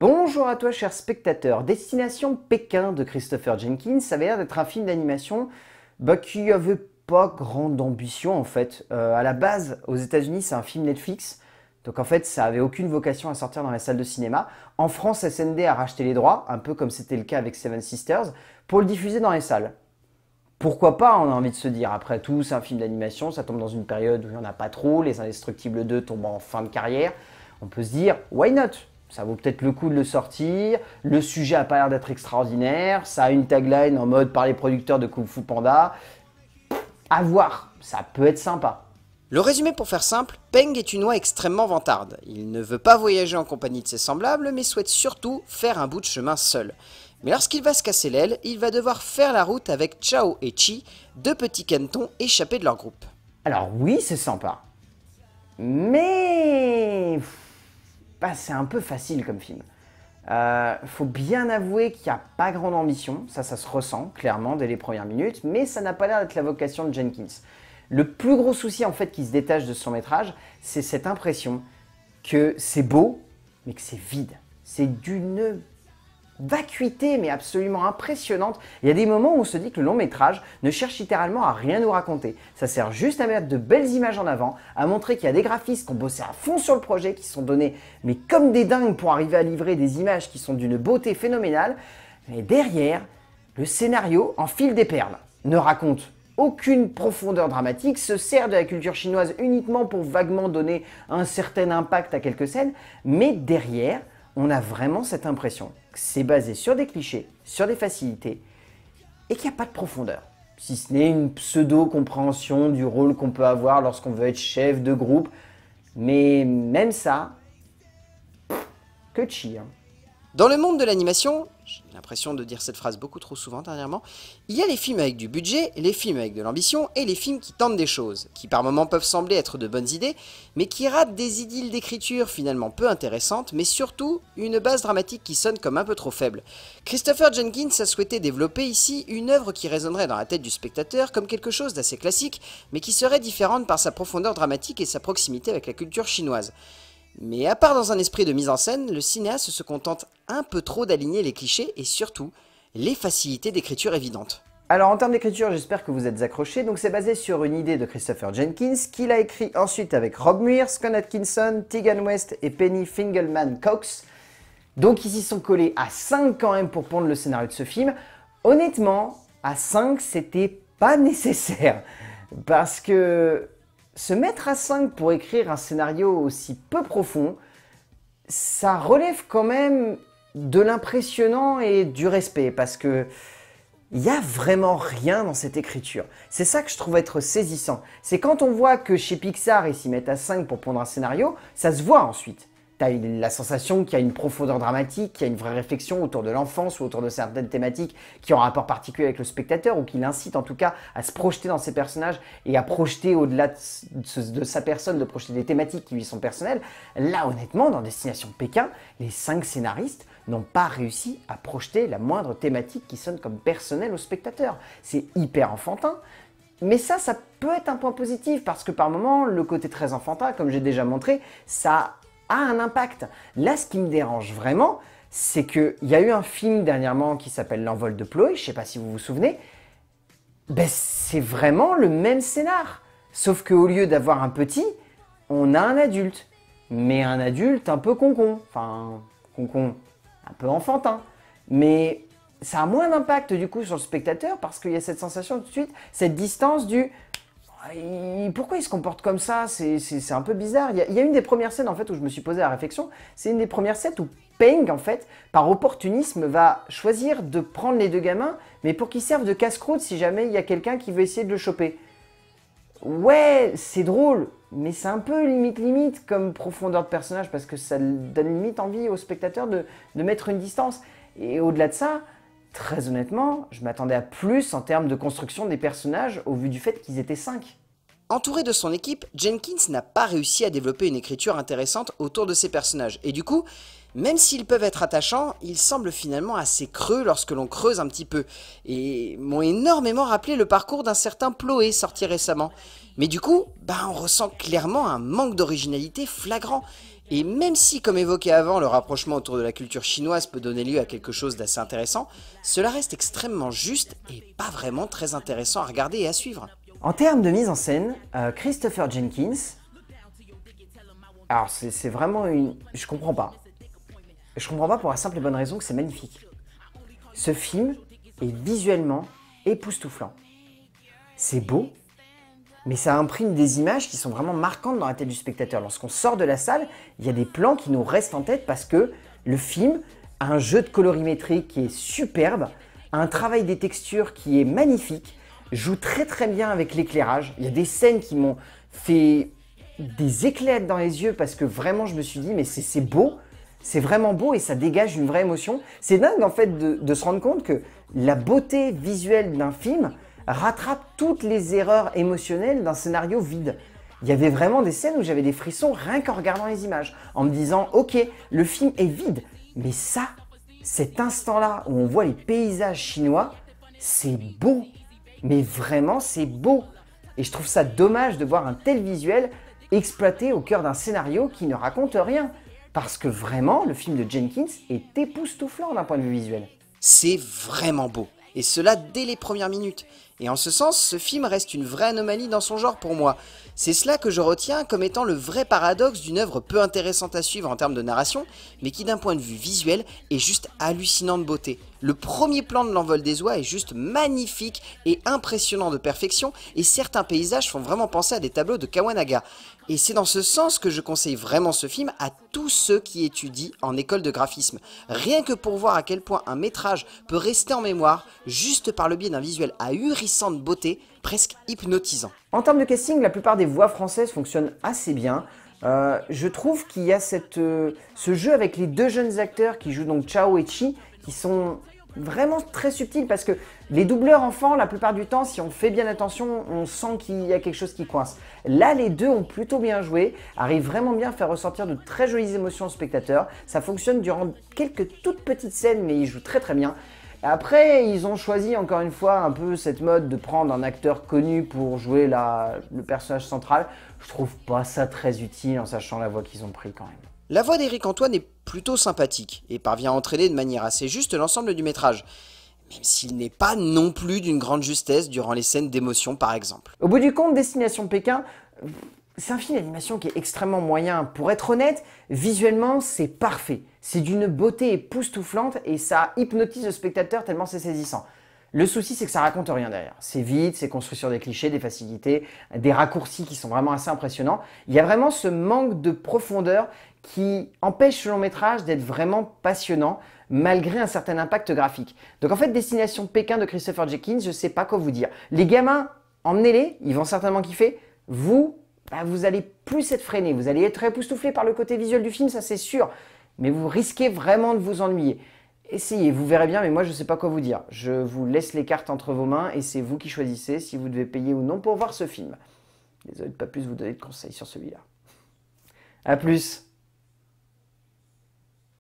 Bonjour à toi cher spectateur, Destination Pékin de Christopher Jenkins, ça avait l'air d'être un film d'animation bah, qui n'avait pas grande ambition en fait. A euh, à la base, aux États-Unis, c'est un film Netflix, donc en fait, ça avait aucune vocation à sortir dans les salles de cinéma. En France, SND a racheté les droits, un peu comme c'était le cas avec Seven Sisters, pour le diffuser dans les salles. Pourquoi pas, on a envie de se dire. Après tout, c'est un film d'animation, ça tombe dans une période où il n'y en a pas trop, Les Indestructibles 2 tombent en fin de carrière. On peut se dire, why not ça vaut peut-être le coup de le sortir. Le sujet a pas l'air d'être extraordinaire. Ça a une tagline en mode par les producteurs de Kung Fu Panda. À voir, ça peut être sympa. Le résumé pour faire simple, Peng est une oie extrêmement vantarde. Il ne veut pas voyager en compagnie de ses semblables, mais souhaite surtout faire un bout de chemin seul. Mais lorsqu'il va se casser l'aile, il va devoir faire la route avec Chao et Chi, deux petits cantons échappés de leur groupe. Alors oui, c'est sympa. Mais c'est un peu facile comme film. Euh, faut bien avouer qu'il n'y a pas grande ambition, ça, ça se ressent clairement dès les premières minutes, mais ça n'a pas l'air d'être la vocation de Jenkins. Le plus gros souci en fait qui se détache de son métrage, c'est cette impression que c'est beau, mais que c'est vide. C'est d'une vacuité, mais absolument impressionnante. Il y a des moments où on se dit que le long métrage ne cherche littéralement à rien nous raconter. Ça sert juste à mettre de belles images en avant, à montrer qu'il y a des graphistes qui ont bossé à fond sur le projet, qui sont donnés mais comme des dingues pour arriver à livrer des images qui sont d'une beauté phénoménale. Mais derrière, le scénario en fil des perles. Ne raconte aucune profondeur dramatique, se sert de la culture chinoise uniquement pour vaguement donner un certain impact à quelques scènes, mais derrière, on a vraiment cette impression c'est basé sur des clichés, sur des facilités, et qu'il n'y a pas de profondeur. Si ce n'est une pseudo-compréhension du rôle qu'on peut avoir lorsqu'on veut être chef de groupe. Mais même ça, que chi. Hein. Dans le monde de l'animation, j'ai l'impression de dire cette phrase beaucoup trop souvent dernièrement, il y a les films avec du budget, les films avec de l'ambition et les films qui tentent des choses, qui par moments peuvent sembler être de bonnes idées, mais qui ratent des idylles d'écriture finalement peu intéressantes, mais surtout une base dramatique qui sonne comme un peu trop faible. Christopher Jenkins a souhaité développer ici une œuvre qui résonnerait dans la tête du spectateur comme quelque chose d'assez classique, mais qui serait différente par sa profondeur dramatique et sa proximité avec la culture chinoise. Mais à part dans un esprit de mise en scène, le cinéaste se contente un peu trop d'aligner les clichés et surtout les facilités d'écriture évidentes. Alors en termes d'écriture, j'espère que vous êtes accrochés. Donc c'est basé sur une idée de Christopher Jenkins qu'il a écrit ensuite avec Rob Muir, Scott Atkinson, Tegan West et Penny Fingelman Cox. Donc ils s'y sont collés à 5 quand même pour pondre le scénario de ce film. Honnêtement, à 5 c'était pas nécessaire parce que se mettre à 5 pour écrire un scénario aussi peu profond, ça relève quand même de l'impressionnant et du respect parce que il y a vraiment rien dans cette écriture. C'est ça que je trouve être saisissant. C'est quand on voit que chez Pixar, ils s'y mettent à 5 pour prendre un scénario, ça se voit ensuite t'as la sensation qu'il y a une profondeur dramatique, qu'il y a une vraie réflexion autour de l'enfance ou autour de certaines thématiques qui ont un rapport particulier avec le spectateur ou qui l'incitent en tout cas à se projeter dans ses personnages et à projeter au-delà de, sa personne, de projeter des thématiques qui lui sont personnelles. Là, honnêtement, dans Destination Pékin, les cinq scénaristes n'ont pas réussi à projeter la moindre thématique qui sonne comme personnelle au spectateur. C'est hyper enfantin, mais ça, ça peut être un point positif parce que par moments, le côté très enfantin, comme j'ai déjà montré, ça un impact. Là, ce qui me dérange vraiment, c'est qu'il y a eu un film dernièrement qui s'appelle L'envol de Ploé, je sais pas si vous vous souvenez, ben, c'est vraiment le même scénar. Sauf qu'au lieu d'avoir un petit, on a un adulte. Mais un adulte un peu concon. Enfin, concon, un peu enfantin. Mais ça a moins d'impact du coup sur le spectateur parce qu'il y a cette sensation tout de suite, cette distance du ah, pourquoi il se comporte comme ça C'est un peu bizarre. Il y, a, une des premières scènes en fait où je me suis posé la réflexion. C'est une des premières scènes où Peng en fait, par opportunisme, va choisir de prendre les deux gamins, mais pour qu'ils servent de casse-croûte si jamais il y a quelqu'un qui veut essayer de le choper. Ouais, c'est drôle, mais c'est un peu limite limite comme profondeur de personnage parce que ça donne limite envie au spectateur de mettre une distance. Et au-delà de ça, très honnêtement, je m'attendais à plus en termes de construction des personnages au vu du fait qu'ils étaient 5. Entouré de son équipe, Jenkins n'a pas réussi à développer une écriture intéressante autour de ses personnages, et du coup, même s'ils peuvent être attachants, ils semblent finalement assez creux lorsque l'on creuse un petit peu, et m'ont énormément rappelé le parcours d'un certain Ploé sorti récemment. Mais du coup, bah on ressent clairement un manque d'originalité flagrant, et même si, comme évoqué avant, le rapprochement autour de la culture chinoise peut donner lieu à quelque chose d'assez intéressant, cela reste extrêmement juste et pas vraiment très intéressant à regarder et à suivre. En termes de mise en scène, euh, Christopher Jenkins, alors c'est vraiment une... Je comprends pas. Je comprends pas pour la simple et bonne raison que c'est magnifique. Ce film est visuellement époustouflant. C'est beau, mais ça imprime des images qui sont vraiment marquantes dans la tête du spectateur. Lorsqu'on sort de la salle, il y a des plans qui nous restent en tête parce que le film a un jeu de colorimétrie qui est superbe, un travail des textures qui est magnifique, joue très très bien avec l'éclairage. Il y a des scènes qui m'ont fait des éclats dans les yeux parce que vraiment je me suis dit mais c'est beau, c'est vraiment beau et ça dégage une vraie émotion. C'est dingue en fait de, se rendre compte que la beauté visuelle d'un film, rattrape toutes les erreurs émotionnelles d'un scénario vide. Il y avait vraiment des scènes où j'avais des frissons rien qu'en regardant les images, en me disant ok, le film est vide, mais ça, cet instant-là où on voit les paysages chinois, c'est beau, mais vraiment c'est beau. Et je trouve ça dommage de voir un tel visuel exploité au cœur d'un scénario qui ne raconte rien, parce que vraiment le film de Jenkins est époustouflant d'un point de vue visuel. C'est vraiment beau, et cela dès les premières minutes. Et en ce sens, ce film reste une vraie anomalie dans son genre pour moi. C'est cela que je retiens comme étant le vrai paradoxe d'une œuvre peu intéressante à suivre en termes de narration, mais qui d'un point de vue visuel est juste hallucinant de beauté. Le premier plan de l'envol des oies est juste magnifique et impressionnant de perfection, et certains paysages font vraiment penser à des tableaux de Kawanaga. Et c'est dans ce sens que je conseille vraiment ce film à tous ceux qui étudient en école de graphisme. Rien que pour voir à quel point un métrage peut rester en mémoire juste par le biais d'un visuel ahurissant de beauté, presque hypnotisant. En termes de casting, la plupart des voix françaises fonctionnent assez bien. Euh, je trouve qu'il y a cette, euh, ce jeu avec les deux jeunes acteurs qui jouent donc Chao et Chi, qui sont vraiment très subtils parce que les doubleurs enfants, la plupart du temps, si on fait bien attention, on sent qu'il y a quelque chose qui coince. Là, les deux ont plutôt bien joué, arrivent vraiment bien à faire ressortir de très jolies émotions au spectateur. Ça fonctionne durant quelques toutes petites scènes, mais ils jouent très très bien. Après, ils ont choisi encore une fois un peu cette mode de prendre un acteur connu pour jouer le personnage central. Je trouve pas ça très utile en sachant la voix qu'ils ont pris quand même. La voix d'Éric Antoine est plutôt sympathique et parvient à entraîner de manière assez juste l'ensemble du métrage même s'il n'est pas non plus d'une grande justesse durant les scènes d'émotion par exemple. Au bout du compte, Destination Pékin, c'est un film d'animation qui est extrêmement moyen. Pour être honnête, visuellement, c'est parfait. C'est d'une beauté époustouflante et ça hypnotise le spectateur tellement c'est saisissant. Le souci, c'est que ça raconte rien derrière. C'est vide, c'est construit sur des clichés, des facilités, des raccourcis qui sont vraiment assez impressionnants. Il y a vraiment ce manque de profondeur qui empêche ce long métrage d'être vraiment passionnant malgré un certain impact graphique. Donc en fait, Destination Pékin de Christopher Jenkins, je ne sais pas quoi vous dire. Les gamins, emmenez-les, ils vont certainement kiffer. Vous, bah, vous allez plus être freiné, vous allez être époustouflé par le côté visuel du film, ça c'est sûr, mais vous risquez vraiment de vous ennuyer. Essayez, vous verrez bien, mais moi je ne sais pas quoi vous dire. Je vous laisse les cartes entre vos mains et c'est vous qui choisissez si vous devez payer ou non pour voir ce film. Désolé de pas plus vous donner de conseils sur celui-là. A plus